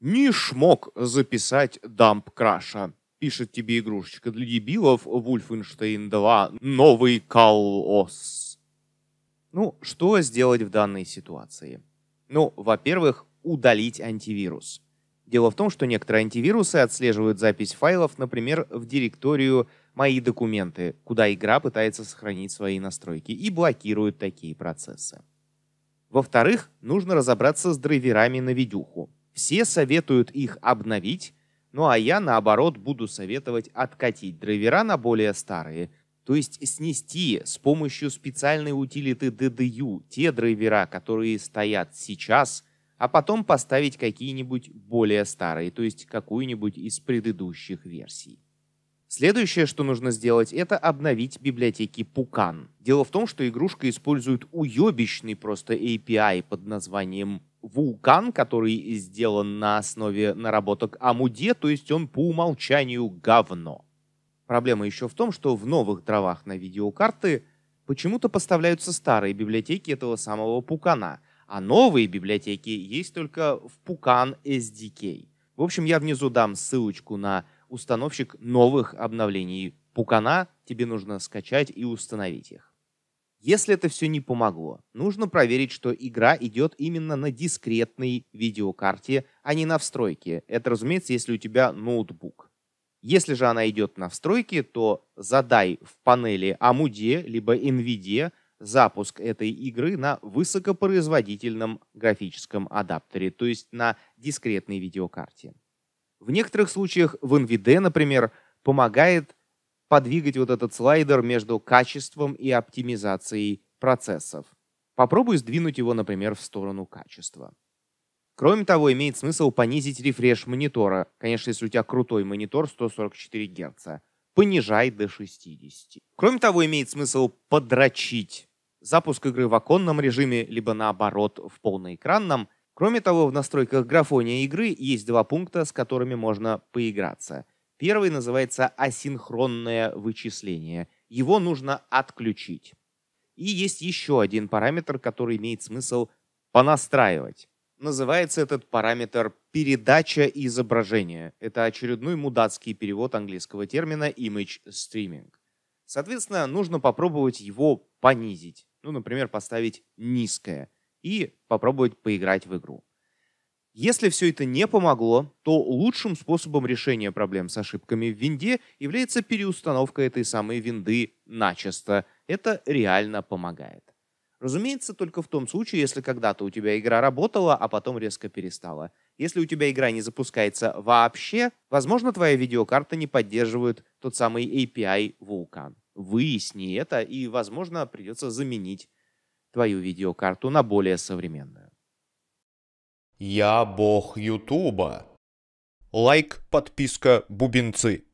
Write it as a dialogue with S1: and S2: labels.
S1: Не смог записать дамп краша. Пишет тебе игрушечка для дебилов Вульфенштейн 2. Новый колосс. Ну, что сделать в данной ситуации? Ну, во-первых, удалить антивирус. Дело в том, что некоторые антивирусы отслеживают запись файлов, например, в директорию «Мои документы», куда игра пытается сохранить свои настройки и блокируют такие процессы. Во-вторых, нужно разобраться с драйверами на видюху. Все советуют их обновить, ну а я, наоборот, буду советовать откатить драйвера на более старые, то есть снести с помощью специальной утилиты DDU те драйвера, которые стоят сейчас, а потом поставить какие-нибудь более старые, то есть какую-нибудь из предыдущих версий. Следующее, что нужно сделать, это обновить библиотеки Пукан. Дело в том, что игрушка использует уебищный просто API под названием вулкан, который сделан на основе наработок Амуде, то есть он по умолчанию говно. Проблема еще в том, что в новых дровах на видеокарты почему-то поставляются старые библиотеки этого самого Пукана, а новые библиотеки есть только в Пукан SDK. В общем, я внизу дам ссылочку на установщик новых обновлений Пукана, тебе нужно скачать и установить их. Если это все не помогло, нужно проверить, что игра идет именно на дискретной видеокарте, а не на встройке. Это, разумеется, если у тебя ноутбук. Если же она идет на встройке, то задай в панели AMD либо NVIDIA запуск этой игры на высокопроизводительном графическом адаптере, то есть на дискретной видеокарте. В некоторых случаях в NVD, например, помогает подвигать вот этот слайдер между качеством и оптимизацией процессов. Попробую сдвинуть его, например, в сторону качества. Кроме того, имеет смысл понизить рефреш монитора. Конечно, если у тебя крутой монитор 144 Гц. Понижай до 60. Кроме того, имеет смысл подрочить запуск игры в оконном режиме, либо наоборот в полноэкранном. Кроме того, в настройках графония игры есть два пункта, с которыми можно поиграться – Первый называется асинхронное вычисление. Его нужно отключить. И есть еще один параметр, который имеет смысл понастраивать. Называется этот параметр «передача изображения». Это очередной мудацкий перевод английского термина «image streaming». Соответственно, нужно попробовать его понизить. Ну, например, поставить низкое и попробовать поиграть в игру. Если все это не помогло, то лучшим способом решения проблем с ошибками в винде является переустановка этой самой винды начисто. Это реально помогает. Разумеется, только в том случае, если когда-то у тебя игра работала, а потом резко перестала. Если у тебя игра не запускается вообще, возможно, твоя видеокарта не поддерживает тот самый API Vulkan. Выясни это, и, возможно, придется заменить твою видеокарту на более современную. Я бог Ютуба. Лайк, подписка, бубенцы.